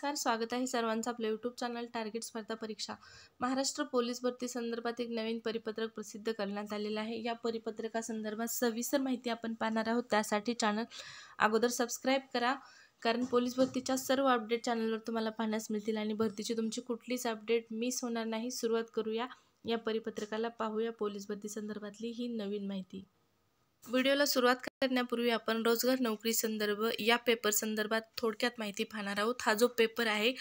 sir स्वागत आहे सर्वांचं आपलं यूट्यूब चॅनल टार्गेट स्पर्धा परीक्षा महाराष्ट्र पोलीस भरती संदर्भात एक नवीन परिपत्रक प्रसिद्ध करण्यात आलेलं आहे या परिपत्रकासंदर्भात सविस्तर माहिती आपण पाहणार आहोत त्यासाठी चॅनल अगोदर सबस्क्राईब करा कारण पोलीस भरतीच्या सर्व अपडेट चॅनलवर तुम्हाला पाहण्यास मिळतील आणि भरतीची तुमची कुठलीच अपडेट मिस होणार नाही सुरुवात करूया या परिपत्रकाला पाहूया पोलीस भरती संदर्भातली ही नवीन माहिती व्हिडिओला सुरुवात करण्यापूर्वी आपण रोजगार नोकरी संदर्भ या पेपर संदर्भात थोडक्यात माहिती पाहणार आहोत हा जो पेपर आहे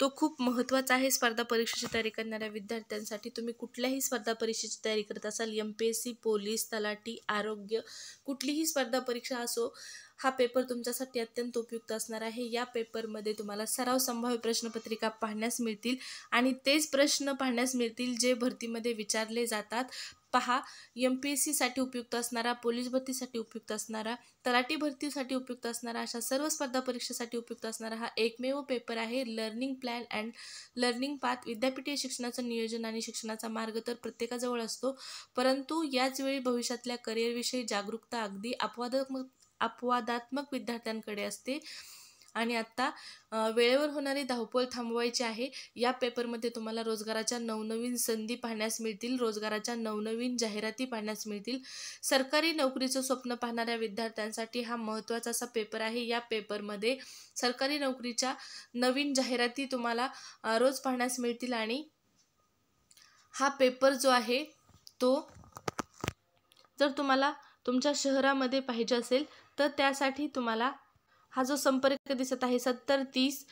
तो खूप महत्त्वाचा आहे स्पर्धा परीक्षेची तयारी करणाऱ्या विद्यार्थ्यांसाठी तुम्ही कुठल्याही स्पर्धा परीक्षेची तयारी करत असाल M P S C police तलाठी आरोग्य कुठलीही स्पर्धा परीक्षा असो हा पेपर तुमच्यासाठी अत्यंत उपयुक्त असणार आहे या पेपरमध्ये तुम्हाला सराव संभाव्य प्रश्नपत्रिका पाहण्यास मिळतील आणि तेच प्रश्न पाहण्यास मिळतील जे भरतीमध्ये विचारले जातात पहा एम पी एस सीसाठी उपयुक्त असणारा पोलीस भरतीसाठी उपयुक्त असणारा तलाठी भरतीसाठी उपयुक्त असणारा अशा सर्व स्पर्धा परीक्षेसाठी उपयुक्त असणारा हा एकमेव पेपर आहे learning plan and learning path विद्यापीठीय शिक्षणाचं नियोजन आणि शिक्षणाचा मार्ग तर प्रत्येकाजवळ असतो परंतु याचवेळी भविष्यातल्या करिअरविषयी जागरूकता अगदी अपवादात्मक अपवादात्मक विद्यार्थ्यांकडे असते आणि आत्ता वेळेवर होणारी धावपळ थांबवायची आहे या पेपरमध्ये तुम्हाला रोजगाराच्या नवनवीन संधी पाहण्यास मिळतील रोजगाराच्या नवनवीन जाहिराती पाहण्यास मिळतील सरकारी नोकरीचं स्वप्न पाहणाऱ्या विद्यार्थ्यांसाठी हा महत्त्वाचा असा पेपर आहे या पेपरमध्ये सरकारी नोकरीच्या नवीन जाहिराती तुम्हाला रोज पाहण्यास मिळतील आणि हा पेपर जो आहे तो जर तुम्हाला तुमच्या शहरामध्ये पाहिजे असेल तर त्यासाठी तुम्हाला हा जो संपर्क दिसत आहे सत्तर तीस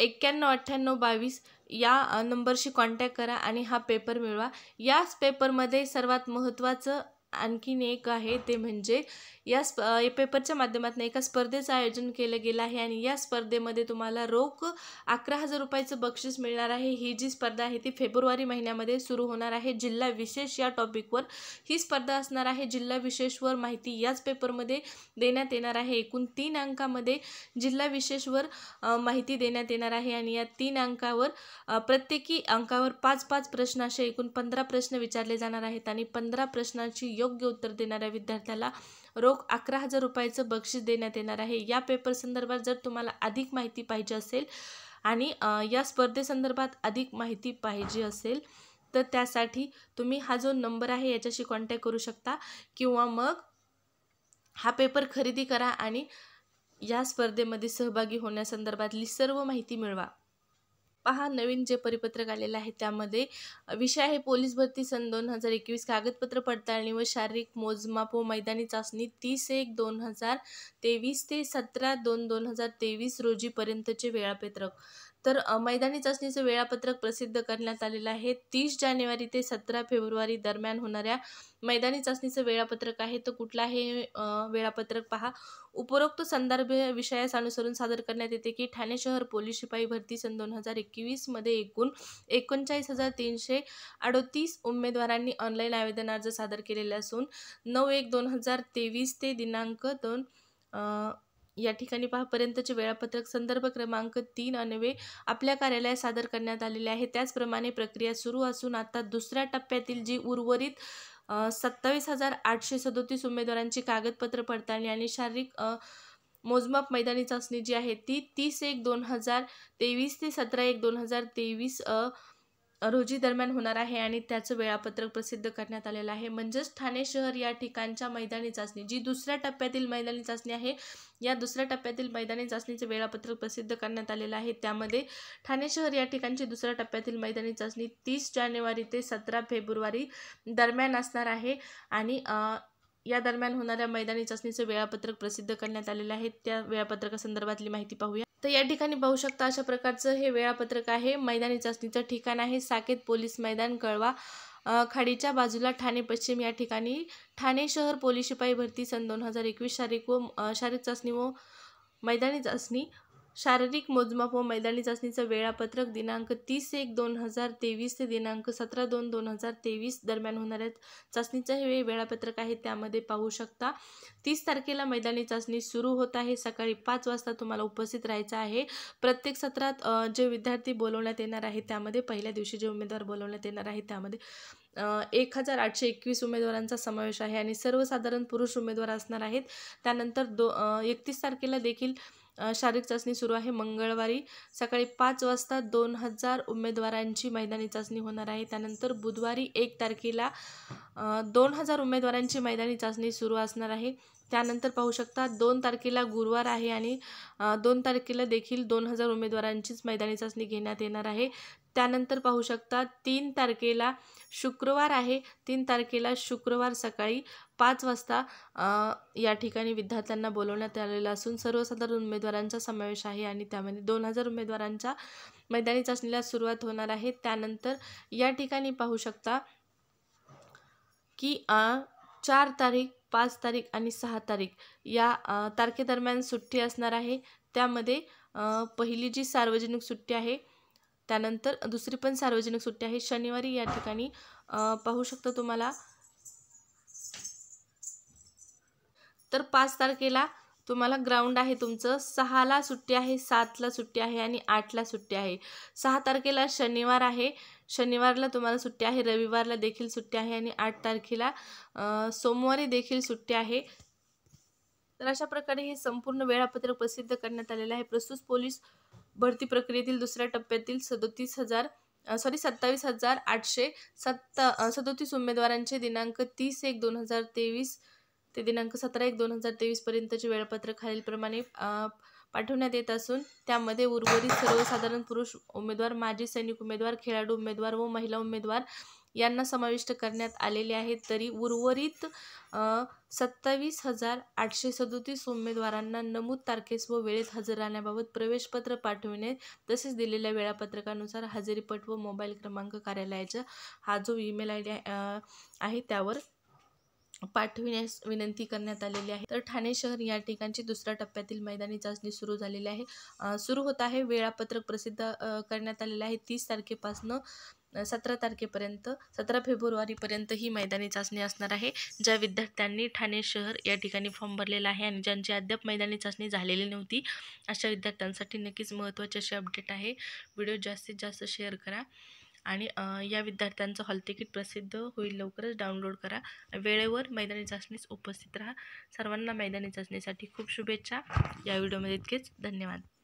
एक्क्याण्णव अठ्ठ्याण्णव बावीस या नंबरशी कॉन्टॅक्ट करा आणि हा पेपर मिळवा याच पेपरमध्ये सर्वात महत्त्वाचं आणखीन एक आहे ते म्हणजे या स्प पेपरच्या माध्यमातून एका स्पर्धेचं आयोजन केलं गेलं आहे आणि या स्पर्धेमध्ये तुम्हाला रोख अकरा हजार रुपयाचं बक्षीस मिळणार आहे ही जी स्पर्धा आहे ती फेब्रुवारी महिन्यामध्ये सुरू होणार आहे जिल्हा विशेष या टॉपिकवर ही स्पर्धा असणार आहे जिल्हा विशेषवर माहिती याच पेपरमध्ये देण्यात येणार आहे एकूण तीन अंकामध्ये जिल्हा विशेषवर माहिती देण्यात येणार आहे आणि या तीन अंकावर प्रत्येकी अंकावर पाच पाच प्रश्न असे एकूण पंधरा प्रश्न विचारले जाणार आहेत आणि पंधरा प्रश्नांची योग्य योग्य उत्तर देणाऱ्या विद्यार्थ्याला रोख अकरा हजार रुपयाचं बक्षीस देण्यात येणार आहे या पेपर संदर्भात जर तुम्हाला अधिक माहिती पाहिजे असेल आणि या स्पर्धेसंदर्भात अधिक माहिती पाहिजे असेल तर त्यासाठी तुम्ही हा जो नंबर आहे याच्याशी कॉन्टॅक्ट करू शकता किंवा मग हा पेपर खरेदी करा आणि या स्पर्धेमध्ये सहभागी होण्यासंदर्भातली सर्व माहिती मिळवा पहा नवीन जे परिपत्रक आलेलं आहे त्यामध्ये विषय आहे पोलीस भरती सन दोन हजार एकवीस कागदपत्र पडताळणी व शारीरिक मोजमाप व मैदानी चाचणी तीस एक दोन हजार तेवीस ते सतरा दोन दोन हजार तेवीस रोजीपर्यंतचे वेळापत्रक तर मैदानी चाचणीचं वेळापत्रक प्रसिद्ध करण्यात आलेलं आहे तीस जानेवारी ते सतरा फेब्रुवारी दरम्यान होणाऱ्या मैदानी चाचणीचं वेळापत्रक आहे तर कुठला हे वेळापत्रक पहा उपरोक्त संदर्भ विषयास अनुसरून सादर करण्यात येते की ठाणे शहर पोलीस शिपाई भरती सन दोन हजार एकवीसमध्ये एकूण एकोणचाळीस हजार तीनशे अडतीस उमेदवारांनी ऑनलाईन आवेदन अर्ज सादर केलेले असून नऊ एक दोन हजार तेवीस ते दिनांक दोन या ठिकाणी पहापर्यंतचे वेळापत्रक संदर्भ क्रमांक तीन अन्वे आपल्या कार्यालयात सादर करण्यात आलेले आहे त्याचप्रमाणे प्रक्रिया सुरू असून आता दुसऱ्या टप्प्यातील जी उर्वरित सत्तावीस हजार आठशे सदोतीस उमेदवारांची कागदपत्र पडताळणी आणि शारीरिक मोजमाप मैदानी चाचणी जी आहे ती तीस एक दोन हजार तेवीस ते सतरा एक दोन हजार तेवीस रोजी दरम्यान होणार आहे आणि त्याचं वेळापत्रक प्रसिद्ध करण्यात आलेलं आहे म्हणजेच ठाणे शहर या ठिकाणच्या मैदानी चाचणी जी दुसऱ्या टप्प्यातील मैदानी चाचणी आहे या दुसऱ्या टप्प्यातील मैदानी चाचणीचे वेळापत्रक प्रसिद्ध करण्यात आलेलं आहे त्यामध्ये ठाणे शहर या ठिकाणची दुसऱ्या टप्प्यातील मैदानी चाचणी तीस जानेवारी ते सतरा फेब्रुवारी दरम्यान असणार आहे आणि या दरम्यान होणाऱ्या मैदानी चाचणीचं वेळापत्रक प्रसिद्ध करण्यात आलेलं आहे त्या वेळापत्रकासंदर्भातली माहिती पाहूया तर या ठिकाणी पाहू शकता अशा प्रकारचं हे वेळापत्रक आहे मैदानी चाचणीचं ठिकाण आहे साकेत पोलीस मैदान कळवा खाडीच्या बाजूला ठाणे पश्चिम या ठिकाणी ठाणे शहर पोलीस शिपाई भरती सन दोन हजार एकवीस शारीरिक व शारीरिक चाचणी व मैदानी चाचणी शारीरिक मोजमाप व मैदानी चाचणीचं वेळापत्रक दिनांक तीस एक दोन हजार तेवीस ते दिनांक सतरा दोन दोन हजार तेवीस दरम्यान होणाऱ्या चाचणीचं हे वेळापत्रक आहे त्यामध्ये पाहू शकता तीस तारखेला मैदानी चाचणी सुरू होत आहे सकाळी पाच वाजता तुम्हाला उपस्थित राहायचं आहे प्रत्येक सत्रात जे विद्यार्थी बोलवण्यात येणार आहे त्यामध्ये पहिल्या दिवशी जे उमेदवार बोलवण्यात येणार आहे त्यामध्ये एक हजार आठशे एकवीस उमेदवारांचा समावेश आहे आणि सर्वसाधारण पुरुष उमेदवार असणार आहेत त्यानंतर दो एकतीस तारखेला देखील शारीरिक चाचणी सुरू आहे मंगळवारी सकाळी पाच वाजता दोन हजार उमेदवारांची मैदानी चाचणी होणार आहे त्यानंतर बुधवारी एक तारखेला दोन हजार उमेदवारांची मैदानी चाचणी सुरू असणार आहे त्यानंतर पाहू शकता दोन तारखेला गुरुवार आहे आणि दोन तारखेला देखील दोन हजार उमेदवारांचीच मैदानी चाचणी घेण्यात येणार आहे त्यानंतर पाहू शकता तीन तारखेला शुक्रवार आहे तीन तारखेला शुक्रवार सकाळी पाच वाजता या ठिकाणी विद्यार्थ्यांना बोलवण्यात आलेलं असून सर्वसाधारण उमेदवारांचा समावेश आहे आणि त्यामध्ये दोन हजार उमेदवारांच्या मैदानी चाचणीला सुरुवात होणार आहे त्यानंतर या ठिकाणी पाहू शकता की चार तारीख पाच तारीख आणि सहा तारीख या तारखेदरम्यान सुट्टी असणार आहे त्यामध्ये पहिली जी सार्वजनिक सुट्टी आहे त्यानंतर दुसरी पण सार्वजनिक सुट्टी आहे शनिवारी या ठिकाणी पाहू शकता तुम्हाला तर पाच तारखेला तुम्हाला ग्राउंड आहे तुमचं सहाला सुट्टी आहे सातला सुट्टी आहे आणि आठला सुट्टी आहे सहा तारखेला शनिवार आहे शनिवारला तुम्हाला सुट्टी आहे रविवारला देखील सुट्टी आहे आणि आठ तारखेला सोमवारी देखील सुट्टी आहे तर अशा प्रकारे हे संपूर्ण वेळापत्रक प्रसिद्ध करण्यात आलेलं आहे प्रस्तुत पोलीस भरती प्रक्रियेतील दुसऱ्या टप्प्यातील सदोतीस हजार सॉरी सत्तावीस हजार आठशे सत्ता सदोतीस उमेदवारांचे दिनांक तीस एक दोन हजार तेवीस ते दिनांक सतरा एक दोन हजार तेवीसपर्यंतचे वेळापत्रक खालीलप्रमाणे पाठवण्यात येत असून त्यामध्ये उर्वरित सर्वसाधारण पुरुष उमेदवार माजी सैनिक उमेदवार खेळाडू उमेदवार व महिला उमेदवार यांना समाविष्ट करण्यात आलेले आहेत तरी उर्वरित सत्तावीस हजार आठशे सदोतीस उमेदवारांना नमूद तारखेस व वेळेत हजर राहण्याबाबत प्रवेशपत्र पाठविणे तसेच दिलेल्या वेळापत्रकानुसार हजेरीपट व मोबाईल क्रमांक कार्यालयाचा हा जो ईमेल आय डी आहे त्यावर पाठविण्यास विनंती करण्यात आलेली आहे तर ठाणे शहर या ठिकाणची दुसऱ्या टप्प्यातील मैदानी चाचणी सुरू झालेली आहे सुरू होत आहे वेळापत्रक प्रसिद्ध करण्यात आलेलं आहे तीस तारखेपासनं सतरा तारखेपर्यंत सतरा फेब्रुवारीपर्यंत ही मैदानी चाचणी असणार आहे ज्या विद्यार्थ्यांनी ठाणे शहर या ठिकाणी फॉर्म भरलेला आहे आणि ज्यांची अद्याप मैदानी चाचणी झालेली नव्हती अशा विद्यार्थ्यांसाठी नक्कीच महत्त्वाचे असे अपडेट आहे व्हिडिओ जास्तीत जास्त शेअर करा आणि या विद्यार्थ्यांचं हॉल तिकीट प्रसिद्ध होईल लवकरच डाउनलोड करा वेळेवर मैदानी चाचणीस उपस्थित राहा सर्वांना मैदानी चाचणीसाठी खूप शुभेच्छा या व्हिडिओमध्ये इतकेच धन्यवाद